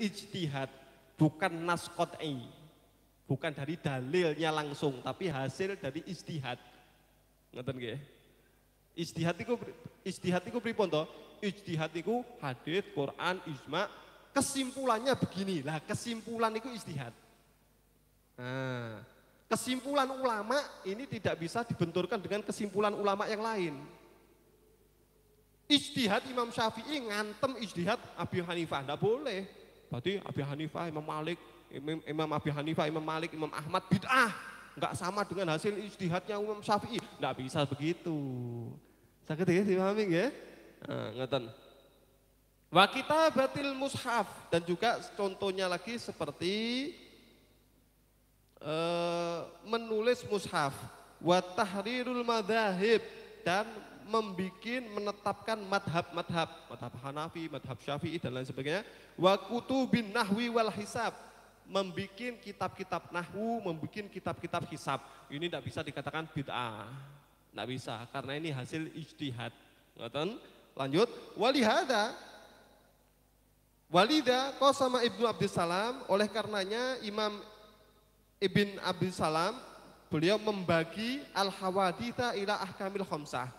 ijtihad, bukan nas ini Bukan dari dalilnya langsung, tapi hasil dari ijtihad. Ngeten nggih? Ijtihad iku ijtihad iku pripun to? Ijtihad iku hadis, Quran, ijma, kesimpulannya begini. Lah kesimpulan itu ijtihad. Nah, kesimpulan ulama ini tidak bisa dibenturkan dengan kesimpulan ulama yang lain. Ijtihad Imam Syafi'i ngantem ijtihad Abi Hanifah, tidak boleh. Berarti Abi Hanifah, Imam Malik, Imam, Imam Abi Hanifah, Imam Malik, Imam Ahmad bid'ah. Enggak sama dengan hasil istihadnya Imam Syafi'i. Enggak bisa begitu. Sakit ya dipahami ya? Nah, ngeten. Wa batil mushaf dan juga contohnya lagi seperti uh, menulis mushaf wa tahrirul madzahib dan membuat menetapkan madhab-madhab, madhab Hanafi, madhab Syafi'i dan lain sebagainya. Wa kutubin nahwi wal hisab, membuat kitab-kitab nahwu, membuat kitab-kitab hisab. Ini tidak bisa dikatakan bid'ah. Tidak bisa, karena ini hasil ijtihad. Ngoten? Lanjut, walihada Walida sama Ibnu Abdissalam oleh karenanya Imam Ibn Abdissalam beliau membagi al hawaditha ila ahkamil khomsah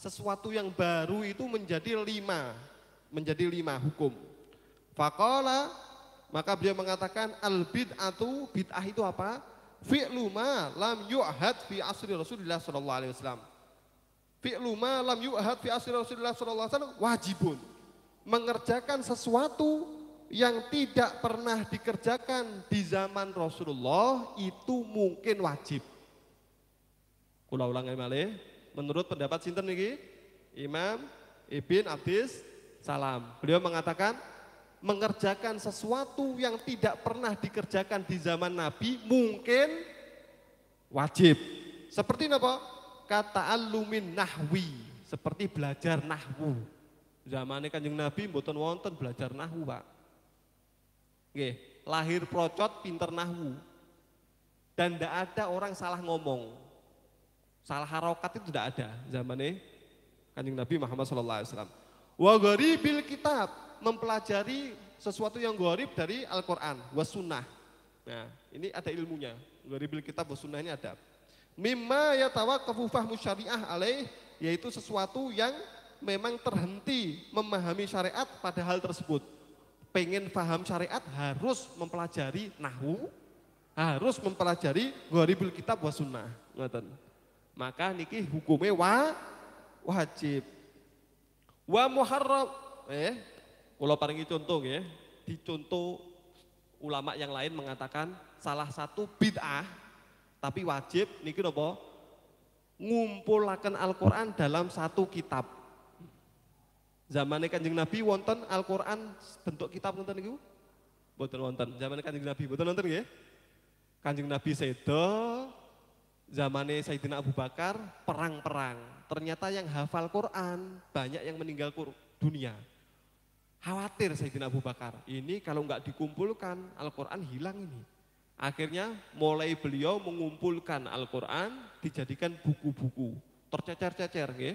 sesuatu yang baru itu menjadi lima, menjadi lima hukum. Fakola maka beliau mengatakan al bid'atu bid'ah itu apa? Fi'lu ma lam yu'had fi asri Rasulullah sallallahu alaihi wasallam. Fi'lu ma lam yu'had fi asri Rasulullah sallallahu alaihi wasallam wajibun. Mengerjakan sesuatu yang tidak pernah dikerjakan di zaman Rasulullah itu mungkin wajib. Kula ulangi malih menurut pendapat sinten niki? Imam Ibn Abdis Salam. Beliau mengatakan mengerjakan sesuatu yang tidak pernah dikerjakan di zaman Nabi mungkin wajib. Seperti apa? Kata alumin nahwi, seperti belajar nahwu. zaman Kanjeng Nabi mboten wonten belajar nahwu, Pak. Oke, lahir procot pinter nahwu. Dan tidak ada orang salah ngomong. Salah harokat itu tidak ada zaman zamannya kanjeng Nabi Muhammad SAW. Wa bil kitab, mempelajari sesuatu yang gharib dari Al-Quran, wa sunnah. Nah, ini ada ilmunya. Gharibil kitab wa sunnah ini ada. Mimma yatawa kefufah musyariah alaih, yaitu sesuatu yang memang terhenti memahami syariat pada hal tersebut. Pengen paham syariat harus mempelajari nahu, harus mempelajari gharibul kitab wa sunnah maka niki hukumnya wa, wajib. Wa muharram eh kalau paringi contoh ya, dicontoh ulama yang lain mengatakan salah satu bid'ah tapi wajib niki nopo, ngumpulakan Al-Qur'an dalam satu kitab. Zaman Kanjeng Nabi wonten Al-Qur'an bentuk kitab wonten niku? Boten wonten. zaman Kanjeng Nabi buat nonton ya. Kanjeng Nabi sedo, zamannya Sayyidina Abu Bakar perang-perang. Ternyata yang hafal Quran banyak yang meninggal dunia. Khawatir Sayyidina Abu Bakar, ini kalau nggak dikumpulkan Al-Quran hilang ini. Akhirnya mulai beliau mengumpulkan Al-Quran dijadikan buku-buku. Tercecer-cecer ya.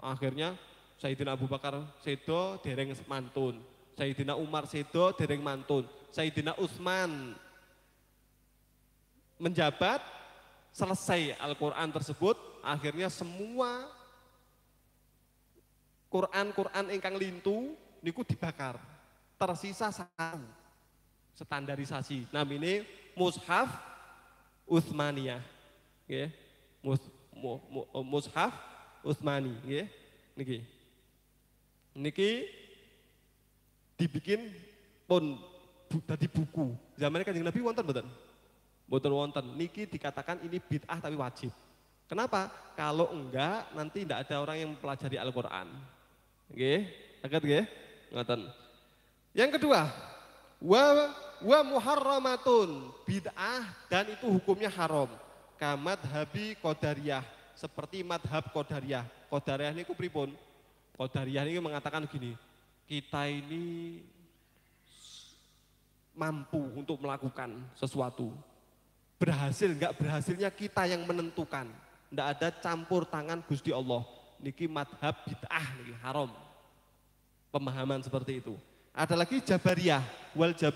Akhirnya Sayyidina Abu Bakar sedo dereng mantun. Sayyidina Umar sedo dereng mantun. Sayyidina Utsman menjabat selesai Al-Quran tersebut, akhirnya semua Quran-Quran ingkang lintu niku dibakar. Tersisa satu standarisasi. Nah ini Mushaf Uthmaniyah. Yeah. Mus, mu, mu, eh, mushaf Uthmani. Yeah. Niki. Niki dibikin pun dari buku. Zaman Kanjeng Nabi wonten betul. Mboten wonten. Niki dikatakan ini bid'ah tapi wajib. Kenapa? Kalau enggak nanti tidak ada orang yang mempelajari Al-Qur'an. Nggih, agak nggih? Ngoten. Yang kedua, wa wa muharramatun bid'ah dan itu hukumnya haram. Kamat habi qadariyah seperti madhab qadariyah. Qadariyah ini pripun? Qadariyah ini mengatakan gini, kita ini mampu untuk melakukan sesuatu. Berhasil nggak berhasilnya kita yang menentukan. ndak ada campur tangan Gusti Allah. Niki madhab bid'ah niki haram. Pemahaman seperti itu. Ada lagi Jabariyah. Wal Jabariyah